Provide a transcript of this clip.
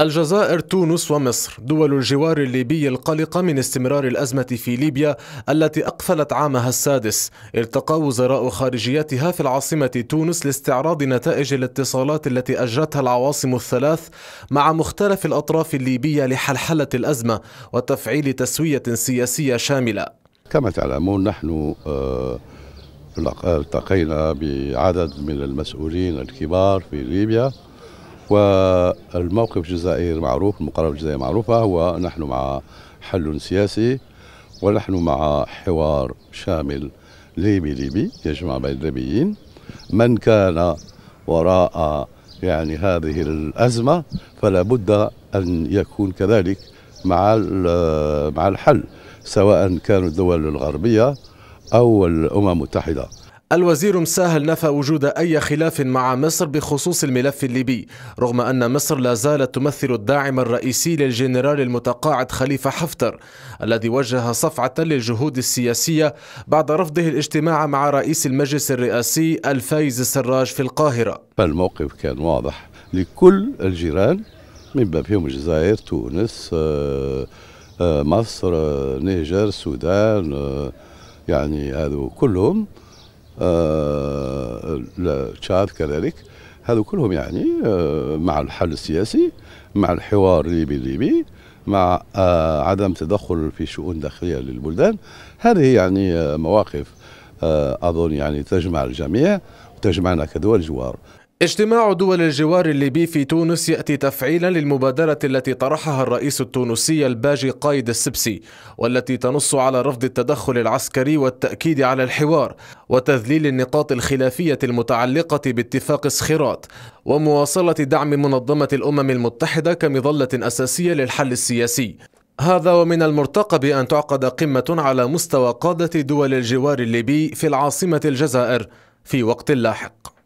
الجزائر تونس ومصر دول الجوار الليبي القلقة من استمرار الأزمة في ليبيا التي أقفلت عامها السادس التقى وزراء خارجيتها في العاصمة تونس لاستعراض نتائج الاتصالات التي أجرتها العواصم الثلاث مع مختلف الأطراف الليبية لحلحلة الأزمة وتفعيل تسوية سياسية شاملة كما تعلمون نحن آه، التقينا بعدد من المسؤولين الكبار في ليبيا والموقف الجزائري معروف المقاربة الجزائرية معروفة هو نحن مع حل سياسي ونحن مع حوار شامل ليبي ليبي يجمع بين الليبيين من كان وراء يعني هذه الأزمة فلا بد أن يكون كذلك مع مع الحل سواء كانوا الدول الغربية أو الأمم المتحدة الوزير مساهل نفى وجود أي خلاف مع مصر بخصوص الملف الليبي رغم أن مصر لا زالت تمثل الداعم الرئيسي للجنرال المتقاعد خليفة حفتر الذي وجه صفعة للجهود السياسية بعد رفضه الاجتماع مع رئيس المجلس الرئاسي الفايز السراج في القاهرة الموقف كان واضح لكل الجيران من بابهم فيهم الجزائر تونس آه، آه، مصر آه، نيجر السودان يعني هذو كلهم تشاد آه، كذلك هذو كلهم يعني آه، مع الحل السياسي مع الحوار الليبي الليبي مع آه، عدم تدخل في شؤون داخليه للبلدان هذه يعني مواقف اظن يعني تجمع الجميع وتجمعنا كدول جوار اجتماع دول الجوار الليبي في تونس يأتي تفعيلا للمبادرة التي طرحها الرئيس التونسي الباجي قايد السبسي والتي تنص على رفض التدخل العسكري والتأكيد على الحوار وتذليل النقاط الخلافية المتعلقة باتفاق صخيرات ومواصلة دعم منظمة الأمم المتحدة كمظلة أساسية للحل السياسي هذا ومن المرتقب أن تعقد قمة على مستوى قادة دول الجوار الليبي في العاصمة الجزائر في وقت لاحق